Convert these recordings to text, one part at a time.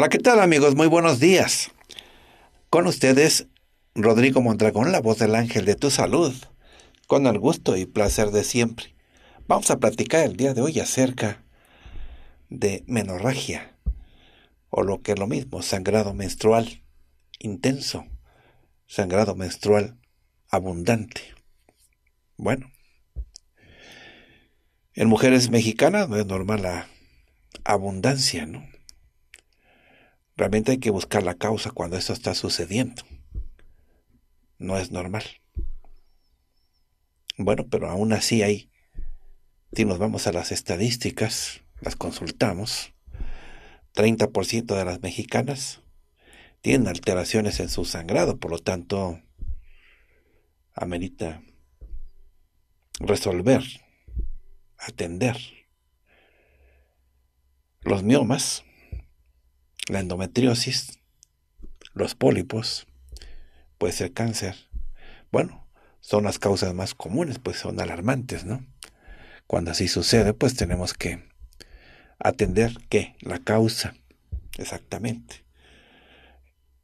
Hola, ¿qué tal amigos? Muy buenos días. Con ustedes, Rodrigo Mondragón, la voz del ángel de tu salud, con el gusto y placer de siempre. Vamos a platicar el día de hoy acerca de menorragia, o lo que es lo mismo, sangrado menstrual intenso, sangrado menstrual abundante. Bueno, en mujeres mexicanas no es normal la abundancia, ¿no? Realmente hay que buscar la causa cuando eso está sucediendo. No es normal. Bueno, pero aún así hay, si nos vamos a las estadísticas, las consultamos, 30% de las mexicanas tienen alteraciones en su sangrado, por lo tanto, amerita resolver, atender. Los miomas, la endometriosis, los pólipos, puede ser cáncer. Bueno, son las causas más comunes, pues son alarmantes, ¿no? Cuando así sucede, pues tenemos que atender qué? La causa, exactamente.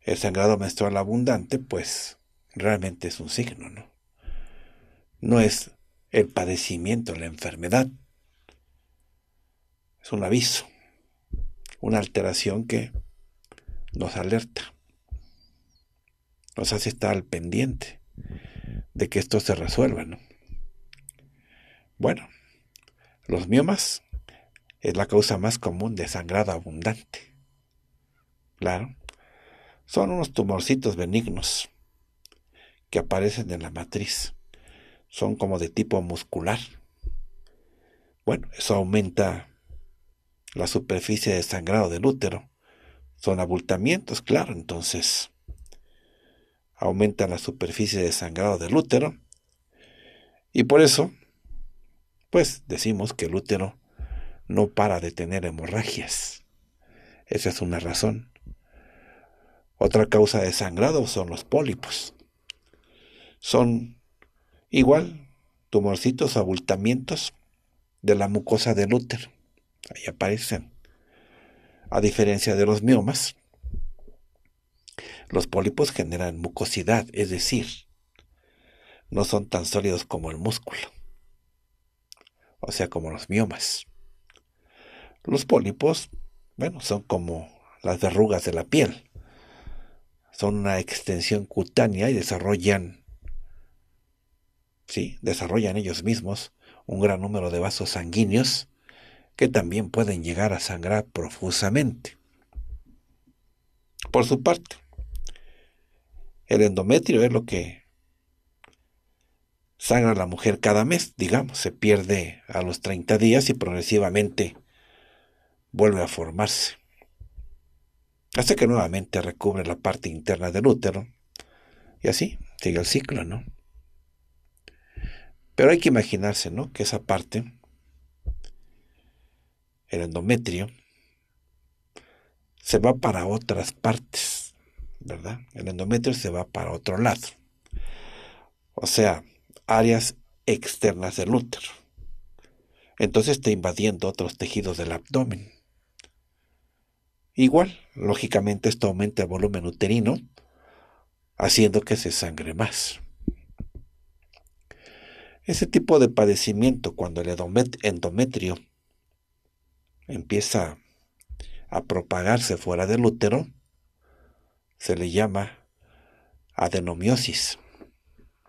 El sangrado menstrual abundante, pues realmente es un signo, ¿no? No es el padecimiento, la enfermedad. Es un aviso, una alteración que nos alerta, nos hace estar al pendiente de que esto se resuelva. ¿no? Bueno, los miomas es la causa más común de sangrado abundante. Claro, son unos tumorcitos benignos que aparecen en la matriz. Son como de tipo muscular. Bueno, eso aumenta la superficie de sangrado del útero son abultamientos, claro, entonces aumentan la superficie de sangrado del útero y por eso, pues decimos que el útero no para de tener hemorragias. Esa es una razón. Otra causa de sangrado son los pólipos. Son igual tumorcitos, abultamientos de la mucosa del útero. Ahí aparecen a diferencia de los miomas. Los pólipos generan mucosidad, es decir, no son tan sólidos como el músculo, o sea, como los miomas. Los pólipos, bueno, son como las verrugas de la piel, son una extensión cutánea y desarrollan, sí, desarrollan ellos mismos un gran número de vasos sanguíneos que también pueden llegar a sangrar profusamente. Por su parte, el endometrio es lo que sangra la mujer cada mes, digamos, se pierde a los 30 días y progresivamente vuelve a formarse. Hasta que nuevamente recubre la parte interna del útero y así sigue el ciclo, ¿no? Pero hay que imaginarse, ¿no? Que esa parte el endometrio, se va para otras partes, ¿verdad? El endometrio se va para otro lado. O sea, áreas externas del útero. Entonces está invadiendo otros tejidos del abdomen. Igual, lógicamente esto aumenta el volumen uterino, haciendo que se sangre más. Ese tipo de padecimiento cuando el endometrio empieza a propagarse fuera del útero, se le llama adenomiosis.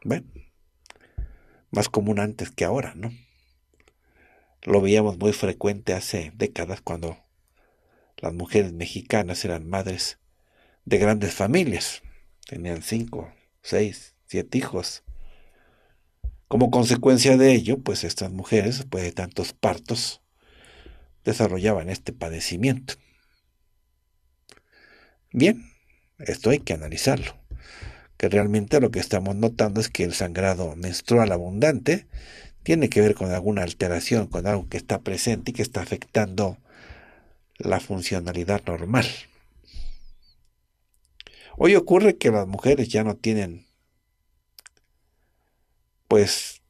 Bueno, más común antes que ahora, ¿no? Lo veíamos muy frecuente hace décadas cuando las mujeres mexicanas eran madres de grandes familias. Tenían cinco, seis, siete hijos. Como consecuencia de ello, pues estas mujeres, pues de tantos partos, desarrollaban este padecimiento. Bien, esto hay que analizarlo, que realmente lo que estamos notando es que el sangrado menstrual abundante tiene que ver con alguna alteración, con algo que está presente y que está afectando la funcionalidad normal. Hoy ocurre que las mujeres ya no tienen, pues,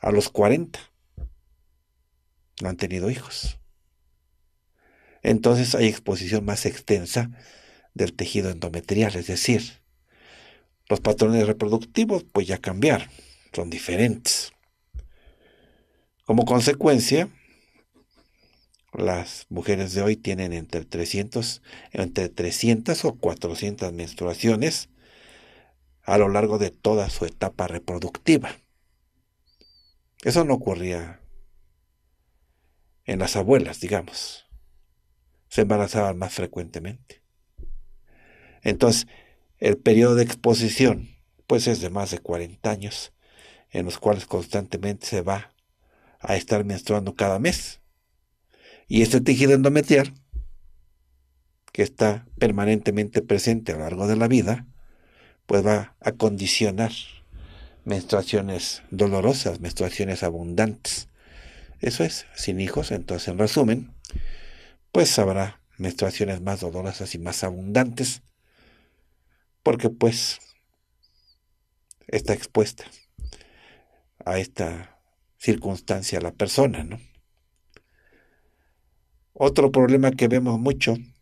a los 40, no han tenido hijos. Entonces hay exposición más extensa del tejido endometrial, es decir, los patrones reproductivos pues ya cambiar... son diferentes. Como consecuencia, las mujeres de hoy tienen entre 300, entre 300 o 400 menstruaciones a lo largo de toda su etapa reproductiva. Eso no ocurría en las abuelas, digamos, se embarazaban más frecuentemente. Entonces, el periodo de exposición, pues es de más de 40 años, en los cuales constantemente se va a estar menstruando cada mes. Y este tejido endometrial, que está permanentemente presente a lo largo de la vida, pues va a condicionar menstruaciones dolorosas, menstruaciones abundantes, eso es, sin hijos, entonces en resumen, pues habrá menstruaciones más dolorosas y más abundantes, porque pues está expuesta a esta circunstancia la persona, ¿no? Otro problema que vemos mucho en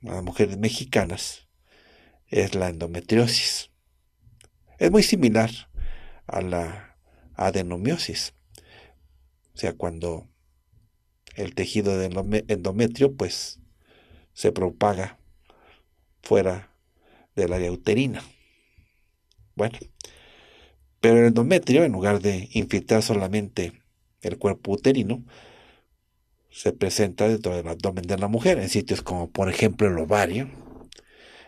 las mujeres mexicanas es la endometriosis. Es muy similar a la adenomiosis, sea, cuando el tejido del endometrio pues se propaga fuera del área uterina. Bueno, pero el endometrio, en lugar de infiltrar solamente el cuerpo uterino, se presenta dentro del abdomen de la mujer, en sitios como por ejemplo el ovario,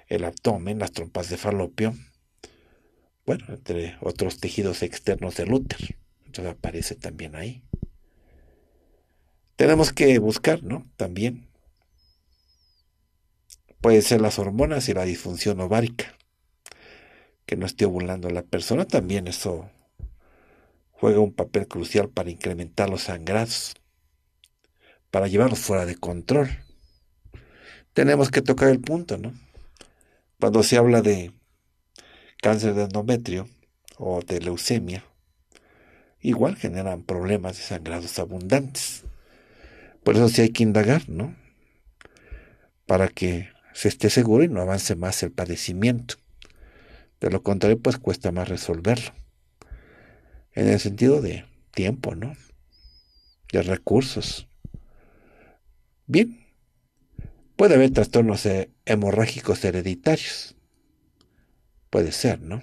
el abdomen, las trompas de falopio, bueno, entre otros tejidos externos del útero. Entonces aparece también ahí tenemos que buscar, ¿no? También. Puede ser las hormonas y la disfunción ovárica. Que no esté ovulando la persona, también eso juega un papel crucial para incrementar los sangrados, para llevarlos fuera de control. Tenemos que tocar el punto, ¿no? Cuando se habla de cáncer de endometrio o de leucemia, igual generan problemas de sangrados abundantes. Por eso sí hay que indagar, ¿no? Para que se esté seguro y no avance más el padecimiento. De lo contrario, pues cuesta más resolverlo. En el sentido de tiempo, ¿no? De recursos. Bien, puede haber trastornos eh, hemorrágicos hereditarios. Puede ser, ¿no?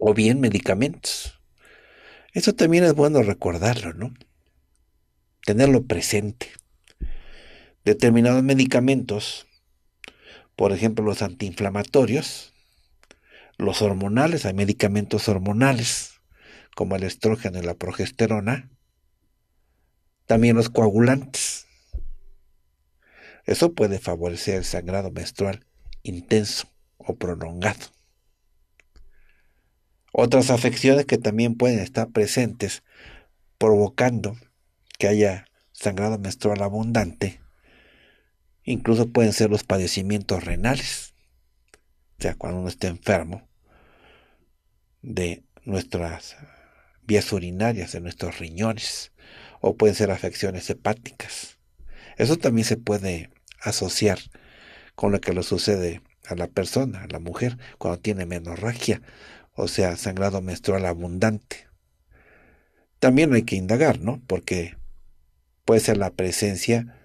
O bien medicamentos. Eso también es bueno recordarlo, ¿no? tenerlo presente. Determinados medicamentos, por ejemplo los antiinflamatorios, los hormonales, hay medicamentos hormonales como el estrógeno y la progesterona, también los coagulantes. Eso puede favorecer el sangrado menstrual intenso o prolongado. Otras afecciones que también pueden estar presentes provocando que haya sangrado menstrual abundante, incluso pueden ser los padecimientos renales. O sea, cuando uno está enfermo de nuestras vías urinarias, de nuestros riñones, o pueden ser afecciones hepáticas. Eso también se puede asociar con lo que le sucede a la persona, a la mujer, cuando tiene menorragia, o sea, sangrado menstrual abundante. También hay que indagar, ¿no? Porque Puede ser la presencia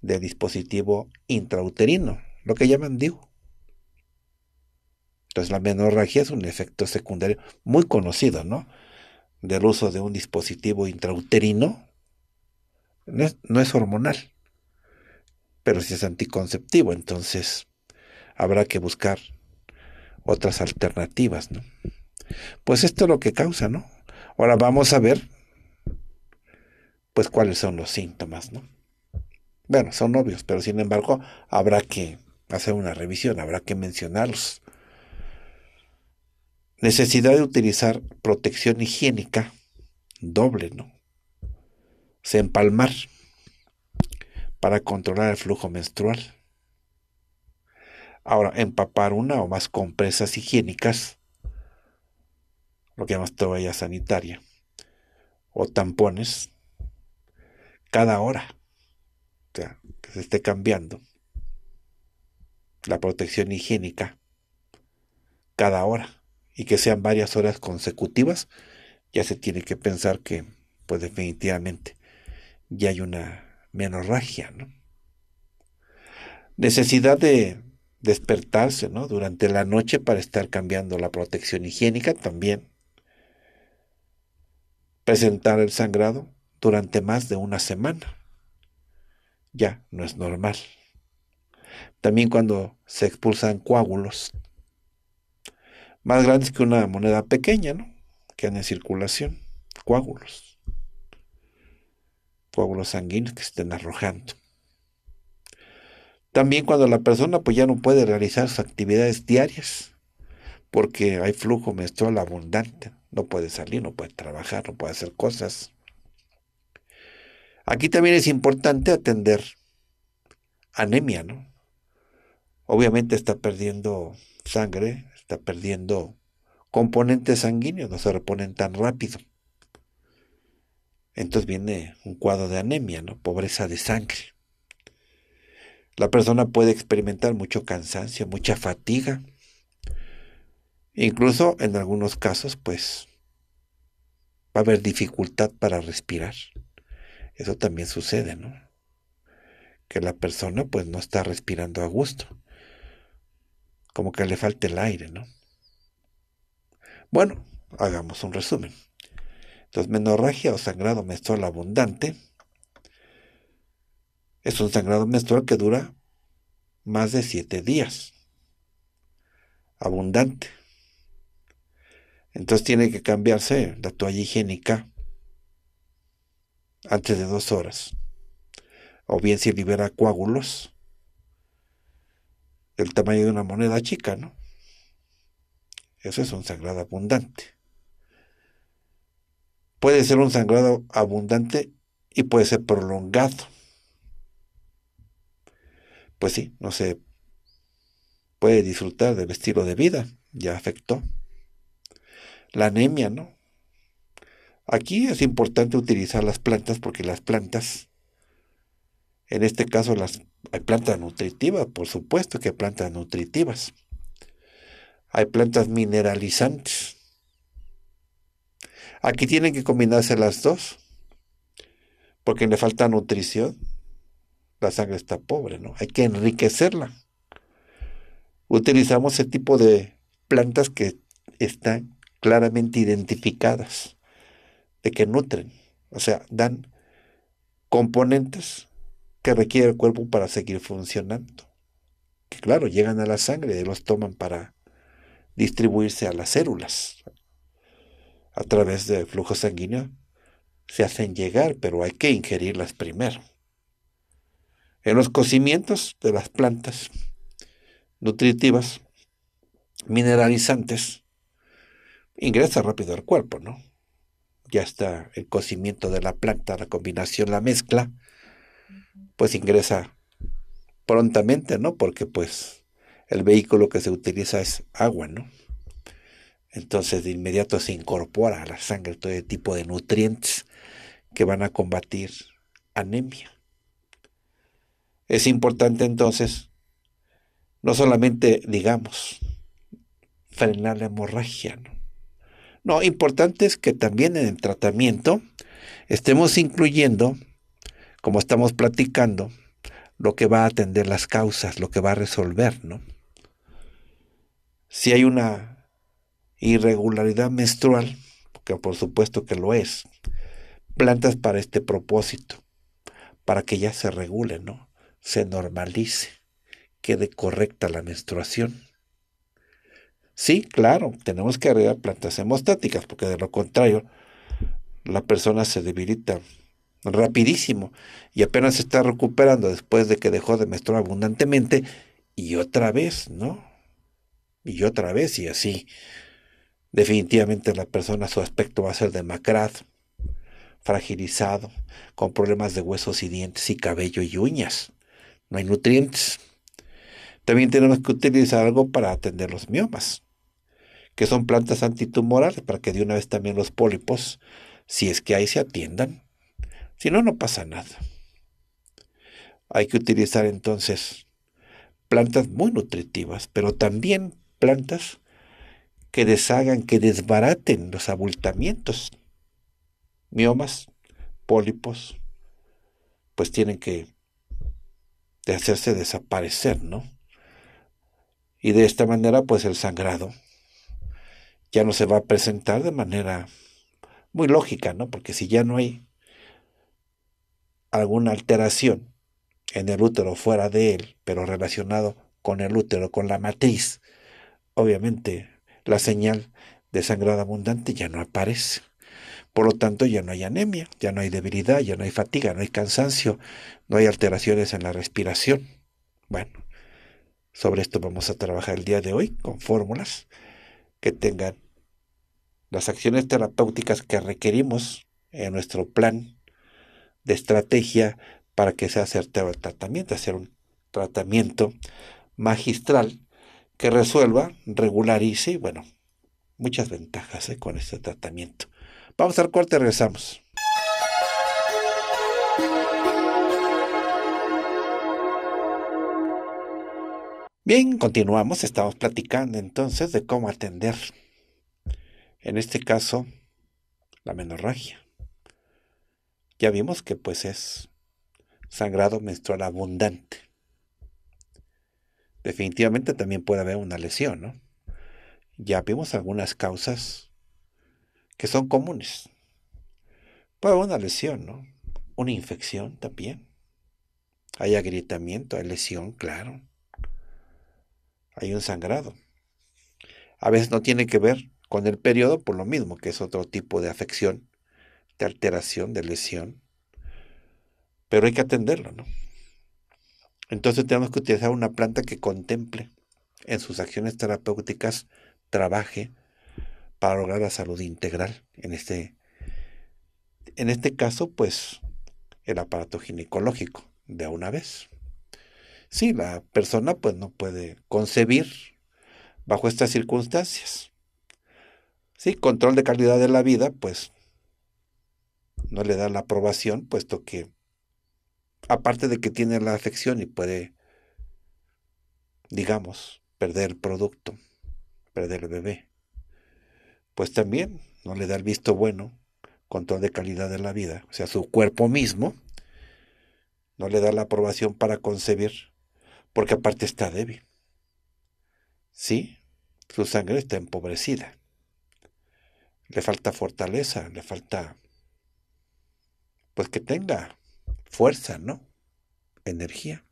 del dispositivo intrauterino, lo que llaman digo. Entonces la menorragia es un efecto secundario muy conocido, ¿no? Del uso de un dispositivo intrauterino. No es, hormonal, pero si es anticonceptivo, entonces habrá que buscar otras alternativas, ¿no? Pues esto es lo que causa, ¿no? Ahora vamos a ver pues cuáles son los síntomas, ¿no? Bueno, son obvios, pero sin embargo habrá que hacer una revisión, habrá que mencionarlos. Necesidad de utilizar protección higiénica doble, ¿no? Se empalmar para controlar el flujo menstrual. Ahora, empapar una o más compresas higiénicas, lo que llamamos toalla sanitaria, o tampones, cada hora. O sea, que se esté cambiando. La protección higiénica cada hora y que sean varias horas consecutivas, ya se tiene que pensar que, pues definitivamente, ya hay una menorragia, ¿no? Necesidad de despertarse, Durante la noche para estar cambiando la protección higiénica también. Presentar el sangrado durante más de una semana. Ya no es normal. También cuando se expulsan coágulos, más grandes que una moneda pequeña, ¿no? Que en circulación, coágulos. Coágulos sanguíneos que se estén arrojando. También cuando la persona pues ya no puede realizar sus actividades diarias, porque hay flujo menstrual abundante, no puede salir, no puede trabajar, no puede hacer cosas. Aquí también es importante atender anemia, ¿no? Obviamente está perdiendo sangre, está perdiendo componentes sanguíneos, no se reponen tan rápido. Entonces viene un cuadro de anemia, ¿no? Pobreza de sangre. La persona puede experimentar mucho cansancio, mucha fatiga. Incluso en algunos casos, pues, va a haber dificultad para respirar. Eso también sucede, ¿no? Que la persona pues no está respirando a gusto. Como que le falta el aire, ¿no? Bueno, hagamos un resumen. Entonces, menorragia o sangrado menstrual abundante es un sangrado menstrual que dura más de siete días. Abundante. Entonces tiene que cambiarse la toalla higiénica antes de dos horas, o bien si libera coágulos, El tamaño de una moneda chica, ¿no? Eso es un sangrado abundante. Puede ser un sangrado abundante y puede ser prolongado. Pues sí, no se puede disfrutar del estilo de vida, ya afectó. La anemia, ¿no? Aquí es importante utilizar las plantas porque las plantas, en este caso las, hay plantas nutritivas, por supuesto que hay plantas nutritivas. Hay plantas mineralizantes. Aquí tienen que combinarse las dos, porque le falta nutrición. La sangre está pobre, ¿no? Hay que enriquecerla. Utilizamos ese tipo de plantas que están claramente identificadas de que nutren, o sea, dan componentes que requiere el cuerpo para seguir funcionando. Que claro, llegan a la sangre y los toman para distribuirse a las células. A través del flujo sanguíneo se hacen llegar, pero hay que ingerirlas primero. En los cocimientos de las plantas nutritivas, mineralizantes, ingresa rápido al cuerpo, ¿no? ya está el cocimiento de la planta, la combinación, la mezcla, pues ingresa prontamente, ¿no? Porque pues el vehículo que se utiliza es agua, ¿no? Entonces de inmediato se incorpora a la sangre todo tipo de nutrientes que van a combatir anemia. Es importante entonces no solamente, digamos, frenar la hemorragia, ¿no? No, importante es que también en el tratamiento estemos incluyendo, como estamos platicando, lo que va a atender las causas, lo que va a resolver, ¿no? Si hay una irregularidad menstrual, que por supuesto que lo es, plantas para este propósito, para que ya se regule, ¿no? Se normalice, quede correcta la menstruación. Sí, claro, tenemos que agregar plantas hemostáticas, porque de lo contrario, la persona se debilita rapidísimo y apenas se está recuperando después de que dejó de menstruar abundantemente y otra vez, ¿no? Y otra vez y así. Definitivamente la persona, su aspecto va a ser demacrado, fragilizado, con problemas de huesos y dientes y cabello y uñas. No hay nutrientes. También tenemos que utilizar algo para atender los miomas que son plantas antitumorales, para que de una vez también los pólipos, si es que ahí se atiendan. Si no, no pasa nada. Hay que utilizar entonces plantas muy nutritivas, pero también plantas que deshagan, que desbaraten los abultamientos. Miomas, pólipos, pues tienen que de hacerse desaparecer, ¿no? Y de esta manera, pues el sangrado ya no se va a presentar de manera muy lógica, ¿no? Porque si ya no hay alguna alteración en el útero fuera de él, pero relacionado con el útero, con la matriz, obviamente la señal de sangrado abundante ya no aparece. Por lo tanto, ya no hay anemia, ya no hay debilidad, ya no hay fatiga, no hay cansancio, no hay alteraciones en la respiración. Bueno, sobre esto vamos a trabajar el día de hoy con fórmulas que tengan las acciones terapéuticas que requerimos en nuestro plan de estrategia para que sea acertado el tratamiento, hacer un tratamiento magistral que resuelva, regularice y bueno, muchas ventajas ¿eh? con este tratamiento. Vamos al corte, regresamos. Bien, continuamos, estamos platicando entonces de cómo atender en este caso, la menorragia. Ya vimos que pues es sangrado menstrual abundante. Definitivamente también puede haber una lesión, ¿no? Ya vimos algunas causas que son comunes. Puede haber una lesión, ¿no? Una infección también. Hay agrietamiento, hay lesión, claro. Hay un sangrado. A veces no tiene que ver con el periodo por lo mismo, que es otro tipo de afección, de alteración, de lesión. Pero hay que atenderlo, ¿no? Entonces tenemos que utilizar una planta que contemple en sus acciones terapéuticas, trabaje para lograr la salud integral. En este, en este caso, pues, el aparato ginecológico, de una vez. Sí, la persona pues no puede concebir bajo estas circunstancias. Sí, control de calidad de la vida, pues no le da la aprobación, puesto que, aparte de que tiene la afección y puede, digamos, perder el producto, perder el bebé, pues también no le da el visto bueno, control de calidad de la vida, o sea, su cuerpo mismo no le da la aprobación para concebir, porque aparte está débil. Sí, su sangre está empobrecida le falta fortaleza, le falta, pues que tenga fuerza, ¿no? Energía.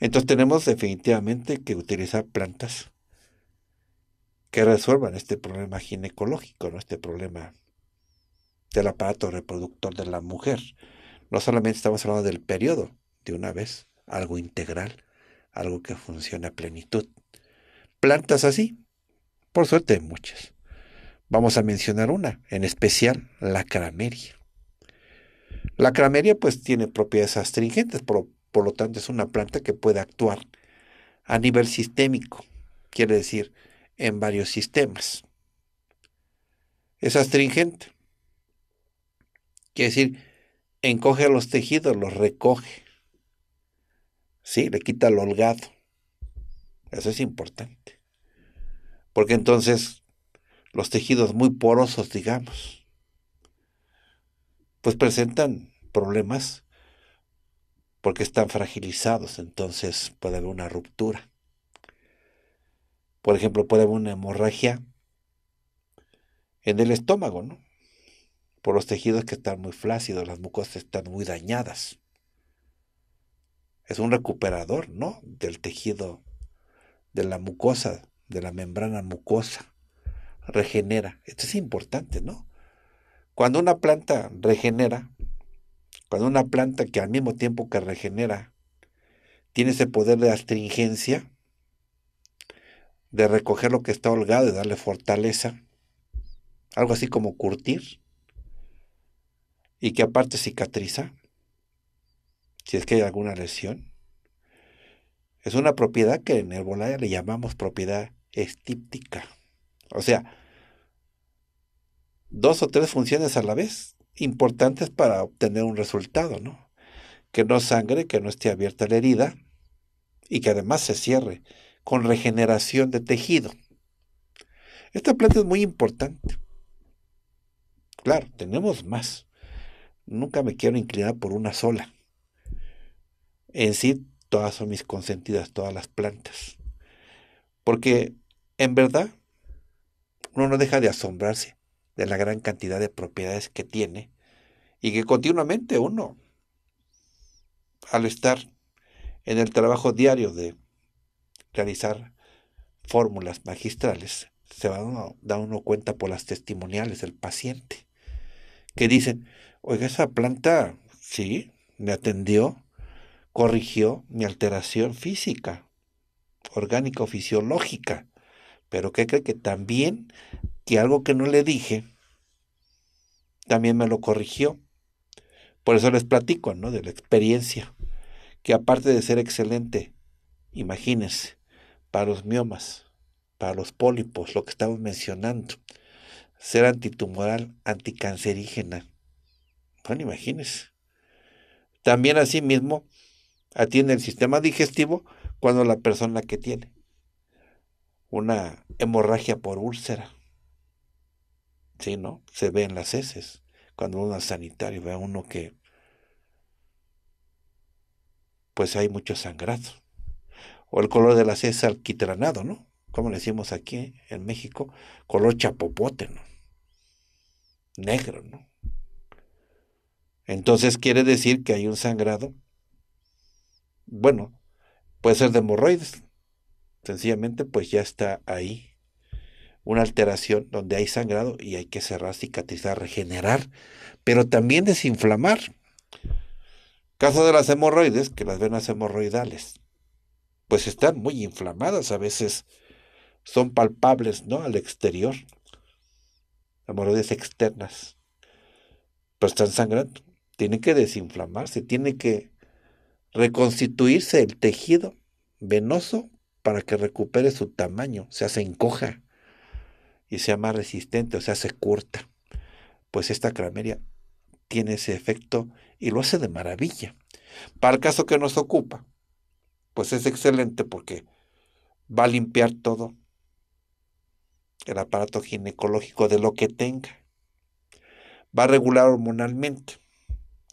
Entonces tenemos definitivamente que utilizar plantas que resuelvan este problema ginecológico, ¿no? este problema del aparato reproductor de la mujer. No solamente estamos hablando del periodo, de una vez, algo integral, algo que funcione a plenitud. Plantas así, por suerte hay muchas. Vamos a mencionar una, en especial la crameria. La crameria pues tiene propiedades astringentes, por, lo tanto es una planta que puede actuar a nivel sistémico, quiere decir en varios sistemas. Es astringente, quiere decir encoge los tejidos, los recoge, ¿sí? le quita el holgado. Eso es importante, porque entonces los tejidos muy porosos, digamos, pues presentan problemas porque están fragilizados, entonces puede haber una ruptura. Por ejemplo, puede haber una hemorragia en el estómago, ¿no? Por los tejidos que están muy flácidos, las mucosas están muy dañadas. Es un recuperador, ¿no? Del tejido, de la mucosa, de la membrana mucosa regenera. Esto es importante, ¿no? Cuando una planta regenera, cuando una planta que al mismo tiempo que regenera, tiene ese poder de astringencia, de recoger lo que está holgado y darle fortaleza, algo así como curtir, y que aparte cicatriza, si es que hay alguna lesión. Es una propiedad que en el volaya le llamamos propiedad estíptica. O sea, dos o tres funciones a la vez, importantes para obtener un resultado, ¿no? Que no sangre, que no esté abierta la herida y que además se cierre con regeneración de tejido. Esta planta es muy importante. Claro, tenemos más. Nunca me quiero inclinar por una sola. En sí, todas son mis consentidas, todas las plantas. Porque en verdad uno no deja de asombrarse de la gran cantidad de propiedades que tiene y que continuamente uno, al estar en el trabajo diario de realizar fórmulas magistrales, se va dando da uno cuenta por las testimoniales del paciente, que dicen, oiga, esa planta, sí, me atendió, corrigió mi alteración física, orgánica o fisiológica, pero que cree que también que algo que no le dije, también me lo corrigió? Por eso les platico, ¿no? De la experiencia, que aparte de ser excelente, imagínense, para los miomas, para los pólipos, lo que estamos mencionando, ser antitumoral, anticancerígena. Bueno, imagínense. También mismo atiende el sistema digestivo cuando la persona que tiene una hemorragia por úlcera. Sí, ¿no? Se ve en las heces. Cuando uno es sanitario ve a uno que pues hay mucho sangrado. O el color de las heces alquitranado, ¿no? Como le decimos aquí en México, color chapopote, ¿no? Negro, ¿no? Entonces quiere decir que hay un sangrado. Bueno, puede ser de hemorroides, Sencillamente, pues ya está ahí una alteración donde hay sangrado y hay que cerrar, cicatrizar, regenerar, pero también desinflamar. Caso de las hemorroides, que las venas hemorroidales, pues están muy inflamadas, a veces son palpables, ¿no? Al exterior, hemorroides externas, pero pues, están sangrando, Tiene que desinflamarse, tiene que reconstituirse el tejido venoso para que recupere su tamaño, o sea, se encoja y sea más resistente, o sea, se corta. Pues esta crameria tiene ese efecto y lo hace de maravilla. Para el caso que nos ocupa, pues es excelente porque va a limpiar todo el aparato ginecológico de lo que tenga. Va a regular hormonalmente,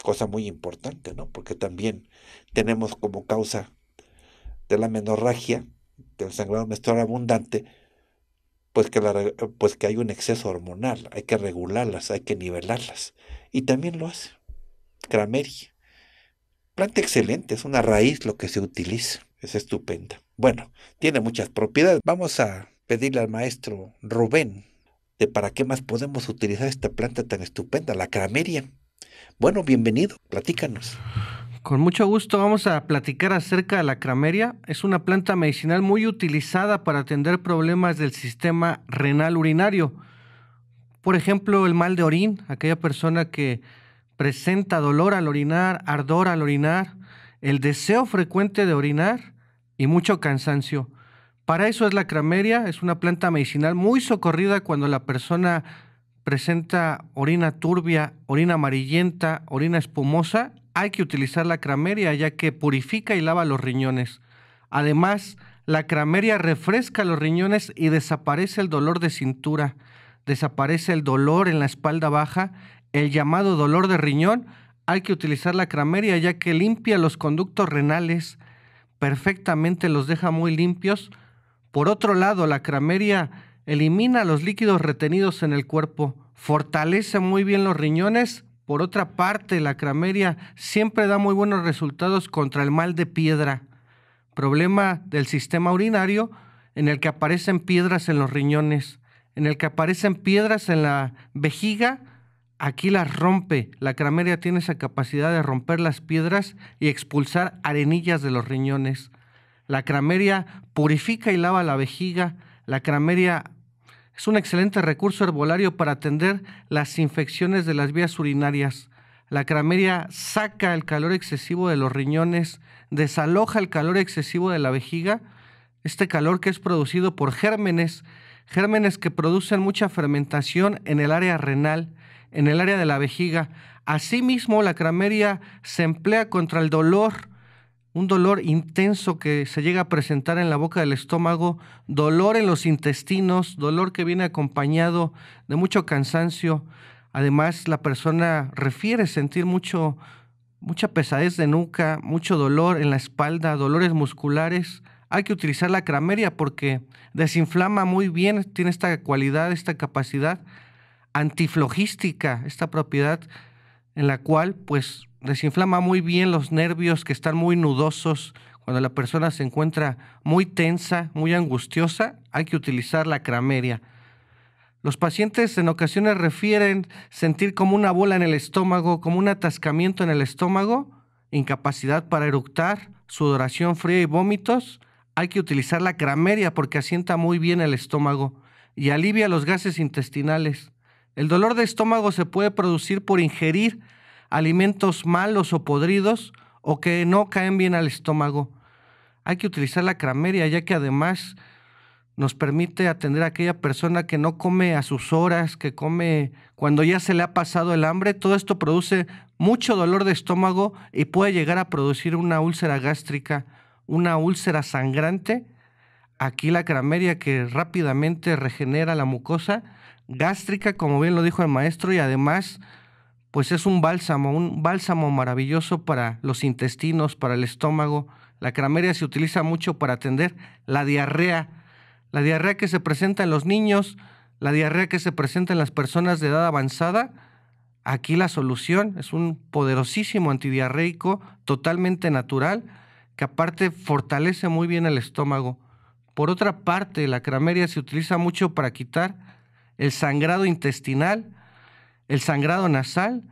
cosa muy importante, ¿no? Porque también tenemos como causa de la menorragia que el sangrado menstrual abundante, pues que, pues que hay un exceso hormonal, hay que regularlas, hay que nivelarlas. Y también lo hace. Crameria. Planta excelente, es una raíz lo que se utiliza, es estupenda. Bueno, tiene muchas propiedades. Vamos a pedirle al maestro Rubén de para qué más podemos utilizar esta planta tan estupenda, la crameria. Bueno, bienvenido, platícanos. Con mucho gusto vamos a platicar acerca de la crameria. Es una planta medicinal muy utilizada para atender problemas del sistema renal urinario. Por ejemplo, el mal de orín, aquella persona que presenta dolor al orinar, ardor al orinar, el deseo frecuente de orinar y mucho cansancio. Para eso es la crameria, es una planta medicinal muy socorrida cuando la persona presenta orina turbia, orina amarillenta, orina espumosa hay que utilizar la crameria ya que purifica y lava los riñones. Además, la crameria refresca los riñones y desaparece el dolor de cintura, desaparece el dolor en la espalda baja, el llamado dolor de riñón. Hay que utilizar la crameria ya que limpia los conductos renales, perfectamente los deja muy limpios. Por otro lado, la crameria elimina los líquidos retenidos en el cuerpo, fortalece muy bien los riñones por otra parte, la crameria siempre da muy buenos resultados contra el mal de piedra, problema del sistema urinario en el que aparecen piedras en los riñones, en el que aparecen piedras en la vejiga, aquí las rompe. La crameria tiene esa capacidad de romper las piedras y expulsar arenillas de los riñones. La crameria purifica y lava la vejiga. La crameria es un excelente recurso herbolario para atender las infecciones de las vías urinarias. La crameria saca el calor excesivo de los riñones, desaloja el calor excesivo de la vejiga, este calor que es producido por gérmenes, gérmenes que producen mucha fermentación en el área renal, en el área de la vejiga. Asimismo, la crameria se emplea contra el dolor, un dolor intenso que se llega a presentar en la boca del estómago, dolor en los intestinos, dolor que viene acompañado de mucho cansancio. Además, la persona refiere sentir mucho, mucha pesadez de nuca, mucho dolor en la espalda, dolores musculares. Hay que utilizar la crameria porque desinflama muy bien, tiene esta cualidad, esta capacidad antiflogística, esta propiedad en la cual pues desinflama muy bien los nervios que están muy nudosos. Cuando la persona se encuentra muy tensa, muy angustiosa, hay que utilizar la crameria. Los pacientes en ocasiones refieren sentir como una bola en el estómago, como un atascamiento en el estómago, incapacidad para eructar, sudoración fría y vómitos. Hay que utilizar la crameria porque asienta muy bien el estómago y alivia los gases intestinales. El dolor de estómago se puede producir por ingerir alimentos malos o podridos o que no caen bien al estómago. Hay que utilizar la crameria ya que además nos permite atender a aquella persona que no come a sus horas, que come cuando ya se le ha pasado el hambre. Todo esto produce mucho dolor de estómago y puede llegar a producir una úlcera gástrica, una úlcera sangrante. Aquí la crameria que rápidamente regenera la mucosa gástrica, como bien lo dijo el maestro, y además, pues es un bálsamo, un bálsamo maravilloso para los intestinos, para el estómago. La crameria se utiliza mucho para atender la diarrea, la diarrea que se presenta en los niños, la diarrea que se presenta en las personas de edad avanzada. Aquí la solución es un poderosísimo antidiarreico totalmente natural que aparte fortalece muy bien el estómago. Por otra parte, la crameria se utiliza mucho para quitar el sangrado intestinal, el sangrado nasal.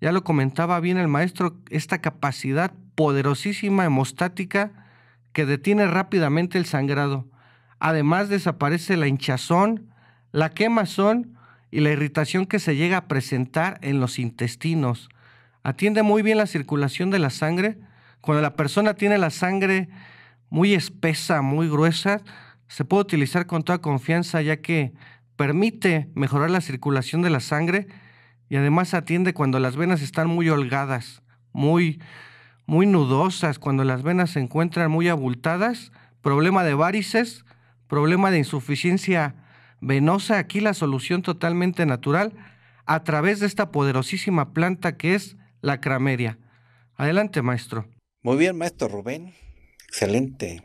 Ya lo comentaba bien el maestro, esta capacidad poderosísima hemostática que detiene rápidamente el sangrado. Además desaparece la hinchazón, la quemazón y la irritación que se llega a presentar en los intestinos. Atiende muy bien la circulación de la sangre. Cuando la persona tiene la sangre muy espesa, muy gruesa, se puede utilizar con toda confianza ya que permite mejorar la circulación de la sangre y además atiende cuando las venas están muy holgadas, muy, muy nudosas, cuando las venas se encuentran muy abultadas, problema de varices, problema de insuficiencia venosa, aquí la solución totalmente natural a través de esta poderosísima planta que es la crameria. Adelante, maestro. Muy bien, maestro Rubén. Excelente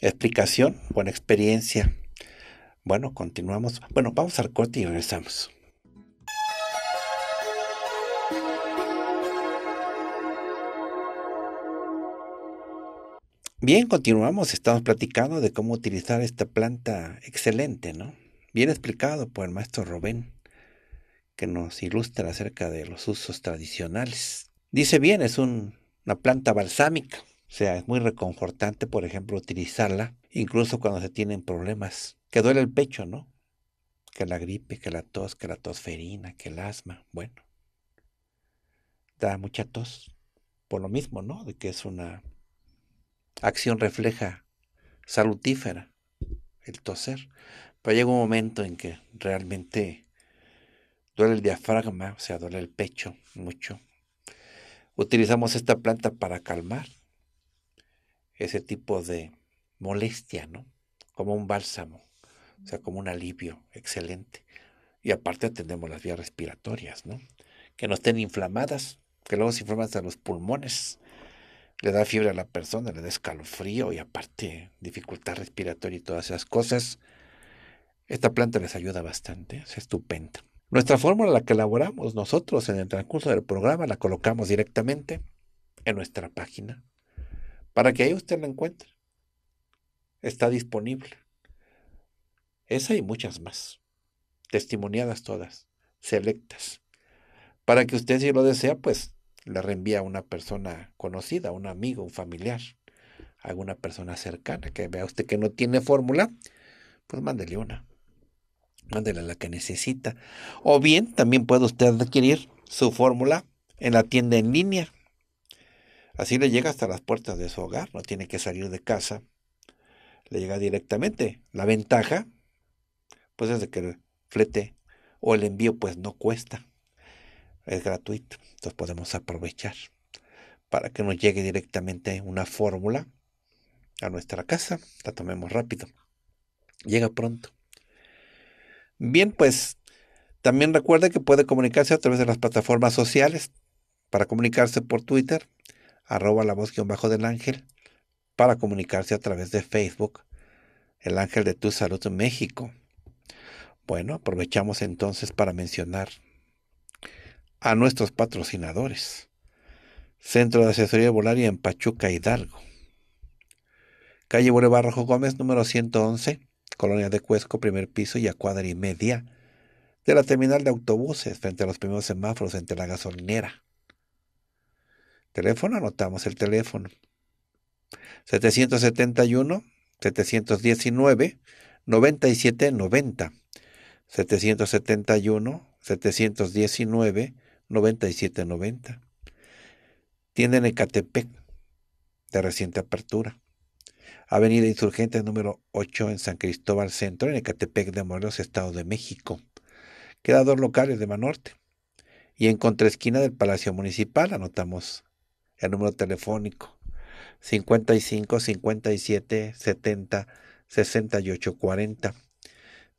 explicación, buena experiencia. Bueno, continuamos. Bueno, vamos al corte y regresamos. Bien, continuamos. Estamos platicando de cómo utilizar esta planta excelente, ¿no? Bien explicado por el maestro Robén, que nos ilustra acerca de los usos tradicionales. Dice bien, es una planta balsámica. O sea, es muy reconfortante, por ejemplo, utilizarla, incluso cuando se tienen problemas que duele el pecho, ¿no? Que la gripe, que la tos, que la tosferina, que el asma, bueno. Da mucha tos, por lo mismo, ¿no? De que es una acción refleja salutífera, el toser. Pero llega un momento en que realmente duele el diafragma, o sea, duele el pecho mucho. Utilizamos esta planta para calmar ese tipo de molestia, ¿no? Como un bálsamo. O sea, como un alivio excelente. Y aparte atendemos las vías respiratorias, ¿no? Que no estén inflamadas, que luego se inflaman hasta los pulmones. Le da fiebre a la persona, le da escalofrío y aparte dificultad respiratoria y todas esas cosas. Esta planta les ayuda bastante, es estupenda. Nuestra fórmula, la que elaboramos nosotros en el transcurso del programa, la colocamos directamente en nuestra página para que ahí usted la encuentre. Está disponible. Esa y muchas más, testimoniadas todas, selectas. Para que usted si lo desea, pues la reenvía a una persona conocida, un amigo, un familiar, alguna persona cercana que vea usted que no tiene fórmula, pues mándele una. Mándele la que necesita. O bien también puede usted adquirir su fórmula en la tienda en línea. Así le llega hasta las puertas de su hogar, no tiene que salir de casa, le llega directamente. La ventaja pues desde que el flete o el envío pues no cuesta, es gratuito, entonces podemos aprovechar para que nos llegue directamente una fórmula a nuestra casa, la tomemos rápido, llega pronto. Bien, pues también recuerde que puede comunicarse a través de las plataformas sociales, para comunicarse por Twitter, arroba la voz bajo del ángel, para comunicarse a través de Facebook, el ángel de tu salud México. Bueno, aprovechamos entonces para mencionar a nuestros patrocinadores. Centro de Asesoría Volaria en Pachuca Hidalgo. Calle Boulevard Rojo Gómez, número 111, Colonia de Cuesco, primer piso y a cuadra y media de la terminal de autobuses frente a los primeros semáforos entre la gasolinera. Teléfono, anotamos el teléfono. 771 719 9790 771, 719, 9790. Tienda en Ecatepec, de reciente apertura. Avenida Insurgente número 8 en San Cristóbal Centro, en Ecatepec de Morelos, Estado de México. Queda dos locales de Manorte. Y en contraesquina del Palacio Municipal anotamos el número telefónico 55 57 70 68 40.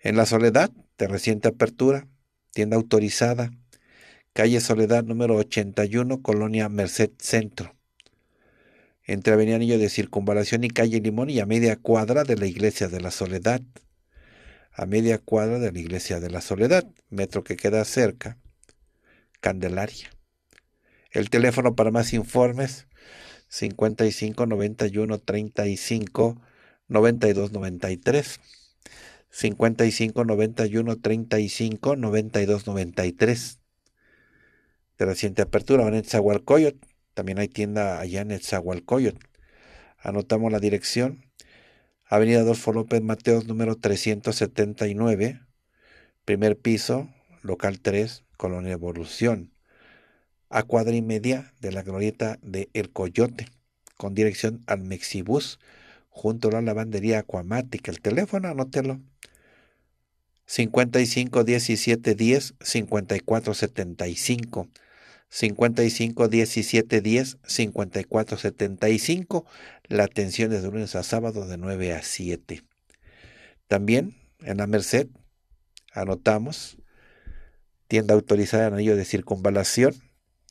En la Soledad, de reciente apertura, tienda autorizada, calle Soledad número 81, Colonia Merced Centro, entre Avenida Anillo de Circunvalación y calle Limón y a media cuadra de la Iglesia de la Soledad, a media cuadra de la Iglesia de la Soledad, metro que queda cerca, Candelaria. El teléfono para más informes 55 55 91 35 92 93 de reciente apertura en el También hay tienda allá en el Anotamos la dirección. Avenida Adolfo López Mateos, número 379, primer piso, local 3, Colonia Evolución, a cuadra y media de la glorieta de El Coyote, con dirección al Mexibus junto a la lavandería acuamática. El teléfono, anótelo. 55 17 10 54 75. 55 17 10 54 75. La atención es de lunes a sábado de 9 a 7. También en la Merced anotamos tienda autorizada en anillo de circunvalación,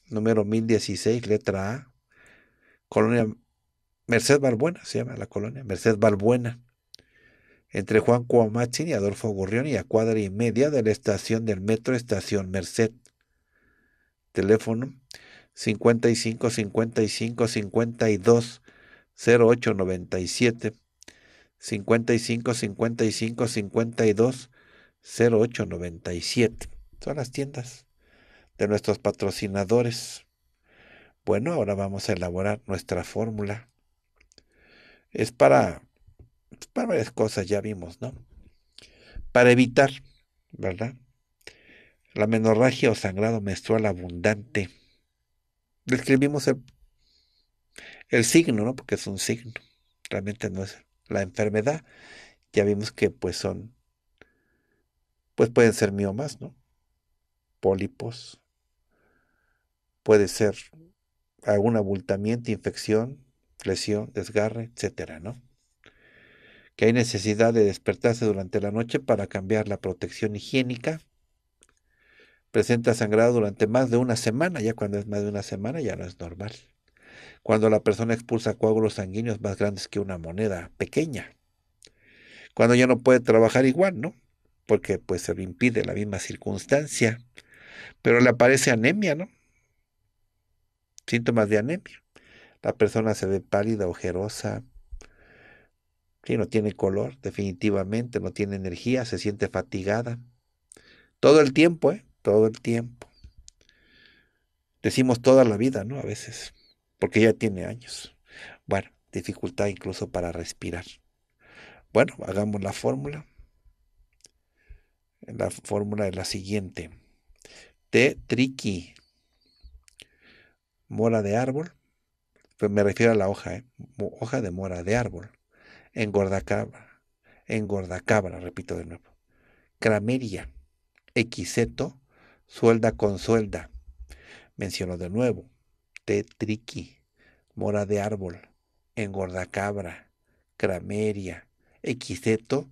número 1016, letra A, colonia Merced Balbuena, se llama la colonia, Merced Balbuena, entre Juan Cuamachin y Adolfo Gurrión, y a cuadra y media de la estación del metro Estación Merced. Teléfono 55 55 52 0897. 97 55 55 52 08 Son las tiendas de nuestros patrocinadores. Bueno, ahora vamos a elaborar nuestra fórmula es para, pues, para varias cosas, ya vimos, ¿no? Para evitar, ¿verdad? La menorragia o sangrado menstrual abundante. Describimos el, el signo, ¿no? Porque es un signo, realmente no es la enfermedad. Ya vimos que pues son, pues pueden ser miomas, ¿no? Pólipos, puede ser algún abultamiento, infección, lesión, desgarre, etcétera, ¿no? Que hay necesidad de despertarse durante la noche para cambiar la protección higiénica. Presenta sangrado durante más de una semana, ya cuando es más de una semana ya no es normal. Cuando la persona expulsa coágulos sanguíneos más grandes que una moneda pequeña. Cuando ya no puede trabajar igual, ¿no? Porque pues se lo impide la misma circunstancia. Pero le aparece anemia, ¿no? Síntomas de anemia la persona se ve pálida, ojerosa, Sí, no tiene color, definitivamente, no tiene energía, se siente fatigada. Todo el tiempo, ¿eh? Todo el tiempo. Decimos toda la vida, ¿no? A veces, porque ya tiene años. Bueno, dificultad incluso para respirar. Bueno, hagamos la fórmula. La fórmula es la siguiente. T. triqui, mola de árbol, me refiero a la hoja, ¿eh? hoja de mora, de árbol, engordacabra, engordacabra, repito de nuevo, crameria, equiseto, suelda con suelda, menciono de nuevo, tetriqui, mora de árbol, engordacabra, crameria, equiseto,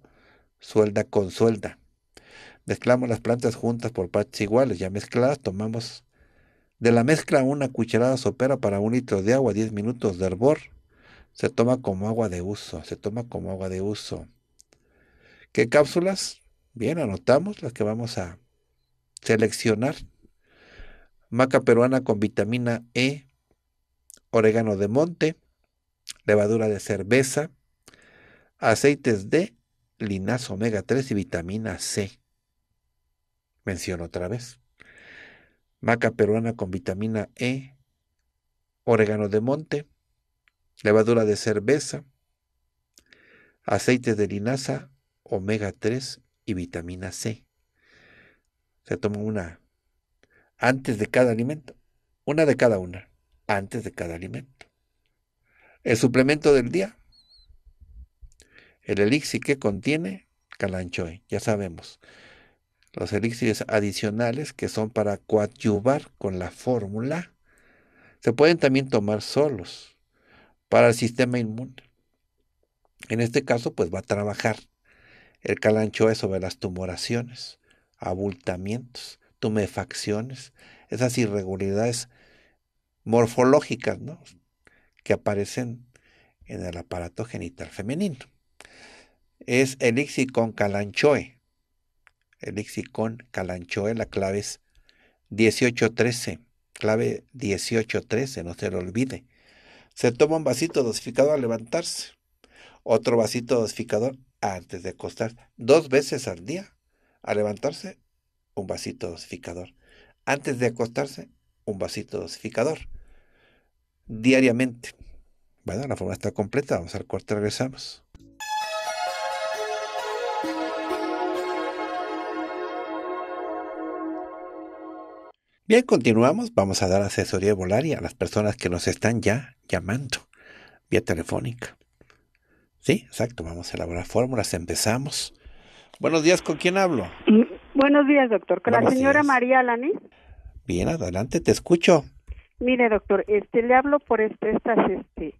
suelda con suelda. Mezclamos las plantas juntas por partes iguales, ya mezcladas tomamos de la mezcla una cucharada sopera para un litro de agua, 10 minutos de hervor, se toma como agua de uso, se toma como agua de uso. ¿Qué cápsulas? Bien, anotamos las que vamos a seleccionar. Maca peruana con vitamina E, orégano de monte, levadura de cerveza, aceites de linaza omega 3 y vitamina C. Menciono otra vez maca peruana con vitamina E, orégano de monte, levadura de cerveza, aceite de linaza, omega 3 y vitamina C. Se toma una antes de cada alimento, una de cada una, antes de cada alimento. El suplemento del día, el elixir que contiene calanchoe, ya sabemos los elixires adicionales que son para coadyuvar con la fórmula, se pueden también tomar solos para el sistema inmune. En este caso, pues va a trabajar el calanchoe sobre las tumoraciones, abultamientos, tumefacciones, esas irregularidades morfológicas que aparecen en el aparato genital femenino. Es elixir con calanchoe lexicón la claves 1813, clave 1813, no se lo olvide. Se toma un vasito dosificador al levantarse, otro vasito dosificador antes de acostarse, dos veces al día. Al levantarse, un vasito dosificador. Antes de acostarse, un vasito dosificador. Diariamente. Bueno, la forma está completa, vamos al cuarto, regresamos. Bien, continuamos. Vamos a dar asesoría volaria a las personas que nos están ya llamando vía telefónica. Sí, exacto. Vamos a elaborar fórmulas. Empezamos. Buenos días, ¿con quién hablo? Mm, buenos días, doctor. Con la señora María Lani. Bien, adelante, te escucho. Mire, doctor, este, le hablo por este, estas este,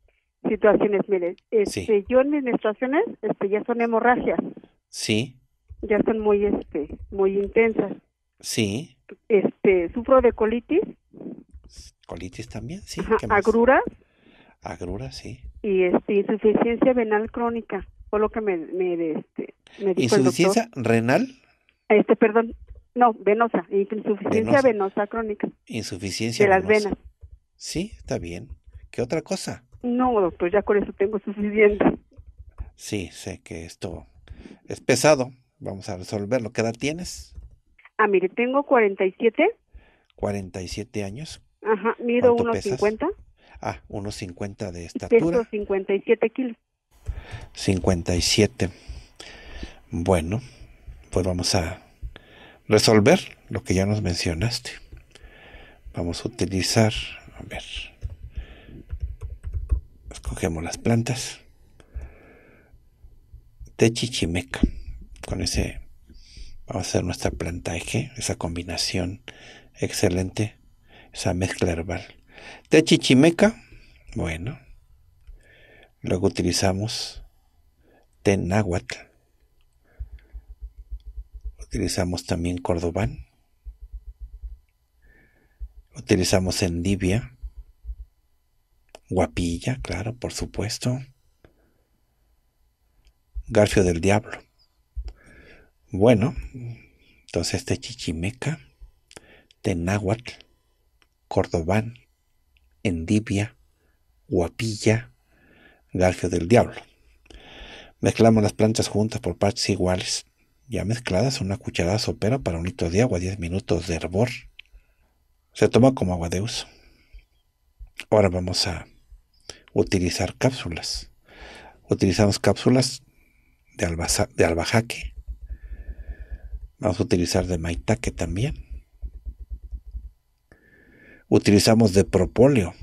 situaciones. Mire, este, yo en mis situaciones este, ya son hemorragias. Sí. Ya son muy, este, muy intensas. Sí este, sufro de colitis. Colitis también, sí. Agruras. Agruras, sí. Y este, insuficiencia venal crónica, fue lo que me, me, este, dijo ¿Insuficiencia el doctor. renal? Este, perdón, no, venosa, insuficiencia venosa, crónica. Insuficiencia de las venas. Sí, está bien. ¿Qué otra cosa? No, doctor, ya con eso tengo suficiente. Sí, sé que esto es pesado. Vamos a resolverlo. ¿Qué edad tienes? Ah, mire, tengo 47. 47 años. Ajá, mido 1,50. Ah, 1,50 de estatura. Peso 57 kilos. 57. Bueno, pues vamos a resolver lo que ya nos mencionaste. Vamos a utilizar, a ver, escogemos las plantas de chichimeca con ese Vamos a hacer nuestra planta esa combinación excelente, esa mezcla herbal. Té chichimeca, bueno. Luego utilizamos té náhuatl. Utilizamos también cordobán. Utilizamos endivia. Guapilla, claro, por supuesto. Garfio del diablo. Bueno, entonces este chichimeca, tenáhuatl, cordobán, endivia, guapilla, garfio del diablo. Mezclamos las plantas juntas por partes iguales, ya mezcladas una cucharada sopera para un litro de agua, 10 minutos de hervor. Se toma como agua de uso. Ahora vamos a utilizar cápsulas. Utilizamos cápsulas de, de albajaque, Vamos a utilizar de maitaque también. Utilizamos de propóleo.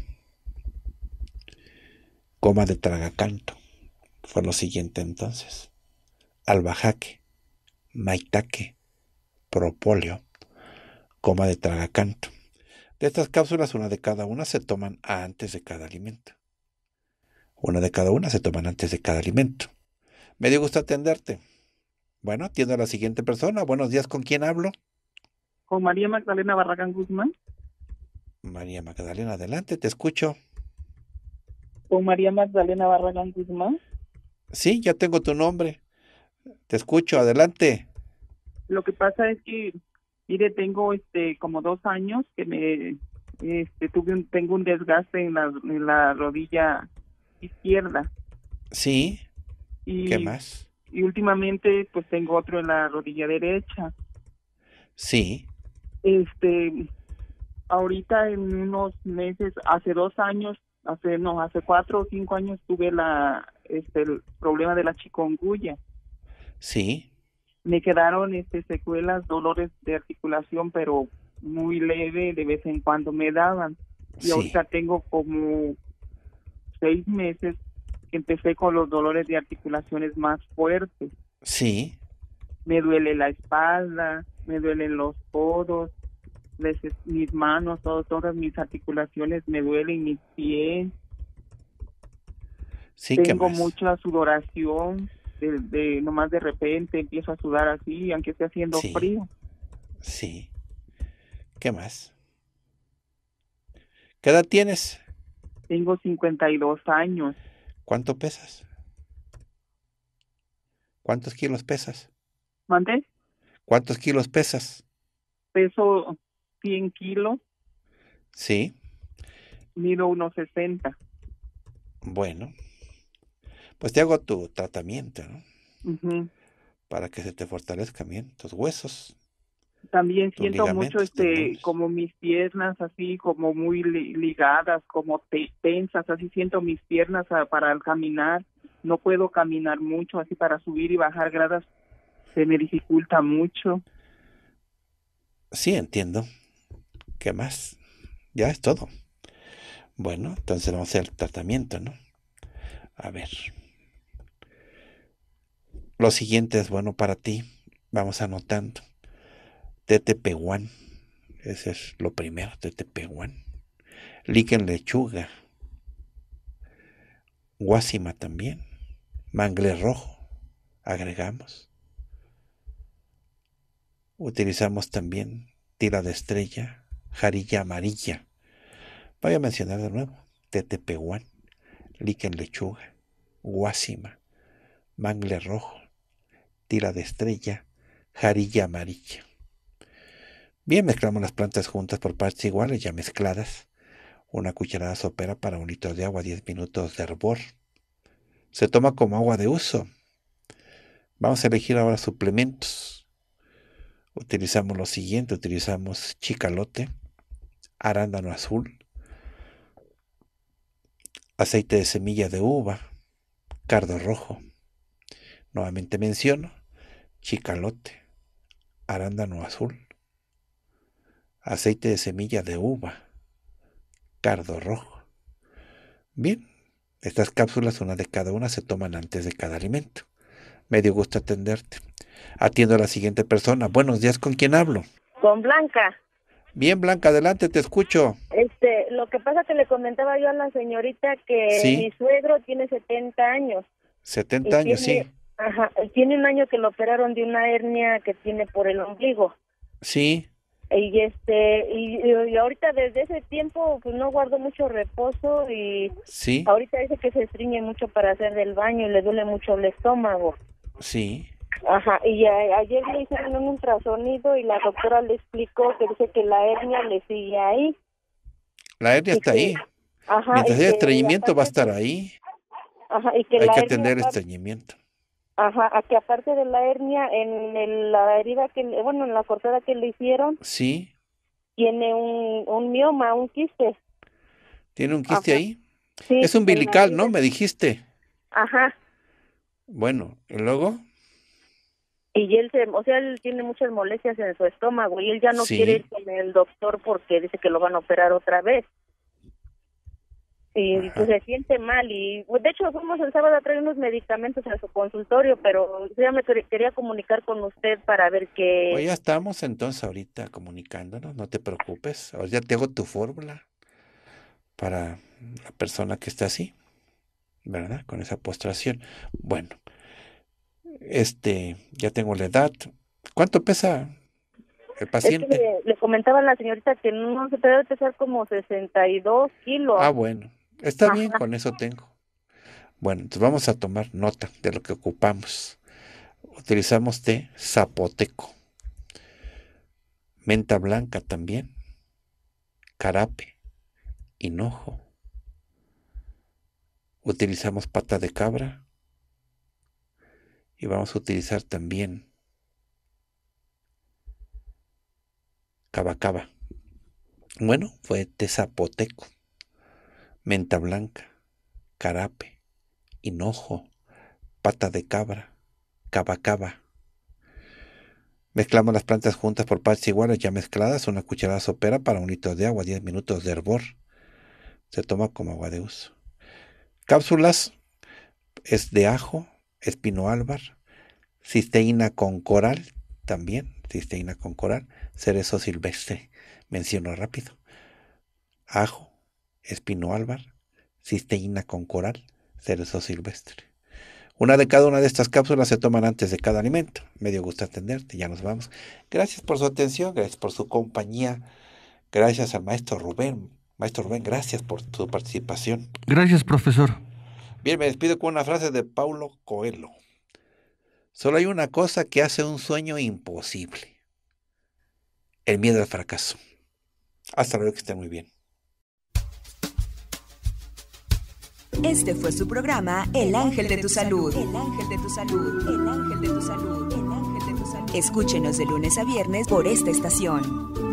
Coma de tragacanto. Fue lo siguiente entonces. Albajaque, Maitaque. propolio, coma de tragacanto. De estas cápsulas, una de cada una se toman antes de cada alimento. Una de cada una se toman antes de cada alimento. Me dio gusto atenderte. Bueno, atiendo a la siguiente persona. Buenos días, ¿con quién hablo? Con María Magdalena Barragán Guzmán. María Magdalena, adelante, te escucho. Con María Magdalena Barragán Guzmán. Sí, ya tengo tu nombre. Te escucho, adelante. Lo que pasa es que, mire, tengo este como dos años que me este, tuve tengo un desgaste en la, en la rodilla izquierda. Sí. Y, ¿Qué más? y últimamente pues tengo otro en la rodilla derecha. Sí. Este, ahorita en unos meses, hace dos años, hace no, hace cuatro o cinco años tuve la, este, el problema de la chikungunya. Sí. Me quedaron este secuelas, dolores de articulación, pero muy leve, de vez en cuando me daban. Y ahorita tengo como seis meses empecé con los dolores de articulaciones más fuertes. Sí. Me duele la espalda, me duelen los codos, mis manos, todas, todas mis articulaciones me duelen, mis pies. Sí, Tengo mucha sudoración, de, nomás de repente empiezo a sudar así, aunque esté haciendo frío. Sí. ¿Qué más? ¿Qué edad tienes? Tengo 52 años. ¿Cuánto pesas? ¿Cuántos kilos pesas? ¿Mande? ¿Cuántos kilos pesas? Peso 100 kilos. Sí. Mido unos 60. Bueno. Pues te hago tu tratamiento, ¿no? Para que se te fortalezcan bien tus huesos también siento mucho este como mis piernas así como muy ligadas como tensas así siento mis piernas ah, para caminar no puedo caminar mucho así para subir y bajar gradas se me dificulta mucho sí entiendo qué más ya es todo bueno entonces vamos a hacer tratamiento no a ver lo siguiente es bueno para ti vamos anotando Tetepehuan, Ese es lo primero, Tetepehuán. Liquen lechuga. Guásima también. Mangle rojo. Agregamos. Utilizamos también tira de estrella, jarilla amarilla. Voy a mencionar de nuevo. Tetepehuan, líquen lechuga, guásima, mangle rojo, tira de estrella, jarilla amarilla. Bien, mezclamos las plantas juntas por partes iguales ya mezcladas. Una cucharada sopera para un litro de agua, 10 minutos de hervor. Se toma como agua de uso. Vamos a elegir ahora suplementos. Utilizamos lo siguiente, utilizamos chicalote, arándano azul, aceite de semilla de uva, cardo rojo. Nuevamente menciono chicalote, arándano azul, aceite de semilla de uva, cardo rojo. Bien, estas cápsulas, una de cada una, se toman antes de cada alimento. Me dio gusto atenderte. Atiendo a la siguiente persona. Buenos días, ¿con quién hablo? Con Blanca. Bien, Blanca, adelante, te escucho. Este, lo que pasa que le comentaba yo a la señorita que mi suegro tiene 70 años. 70 años, sí. Ajá, tiene un año que lo operaron de una hernia que tiene por el ombligo. Sí y este y, ahorita desde ese tiempo pues no guardo mucho reposo y sí ahorita dice que se estriñe mucho para hacer del baño y le duele mucho el estómago sí ajá y ayer le hicieron un ultrasonido y la doctora le explicó que dice que la hernia le sigue ahí la hernia está ahí ajá, mientras el estreñimiento va a estar ahí ajá y que hay que atender estreñimiento Ajá, a que aparte de la hernia, en el, la herida que, bueno, en la cortada que le hicieron. Sí. Tiene un, mioma, un quiste. ¿Tiene un quiste ahí? Sí. Es umbilical, ¿no? Me dijiste. Ajá. Bueno, ¿y luego? Y él, se, o sea, él tiene muchas molestias en su estómago y él ya no quiere ir con el doctor porque dice que lo van a operar otra vez y pues se siente mal y de hecho fuimos el sábado a traer unos medicamentos a su consultorio, pero ya me quería comunicar con usted para ver qué... Pues ya estamos entonces ahorita comunicándonos, no te preocupes, ahora ya tengo tu fórmula para la persona que está así, ¿verdad? Con esa postración. Bueno, este, ya tengo la edad. ¿Cuánto pesa el paciente? le, comentaba la señorita que no se puede pesar como 62 kilos. Ah, bueno, Está bien, con eso tengo. Bueno, entonces vamos a tomar nota de lo que ocupamos. Utilizamos té zapoteco, menta blanca también, carape, hinojo. Utilizamos pata de cabra y vamos a utilizar también cabacaba. Bueno, fue té zapoteco menta blanca, carape, hinojo, pata de cabra, cabacaba. Mezclamos las plantas juntas por partes iguales ya mezcladas, una cucharada sopera para un litro de agua, 10 minutos de hervor. Se toma como agua de uso. Cápsulas es de ajo, espino álvar, cisteína con coral, también, cisteína con coral, cerezo silvestre, menciono rápido. Ajo, espino álvar, cisteína con coral, cerezo silvestre. Una de cada una de estas cápsulas se toman antes de cada alimento. Me dio gusto atenderte, ya nos vamos. Gracias por su atención, gracias por su compañía, gracias al maestro Rubén. Maestro Rubén, gracias por su participación. Gracias, profesor. Bien, me despido con una frase de Paulo Coelho. Solo hay una cosa que hace un sueño imposible. El miedo al fracaso. Hasta luego, que esté muy bien. Este fue su programa El Ángel de tu Salud. El Ángel de Salud. El de Escúchenos de lunes a viernes por esta estación.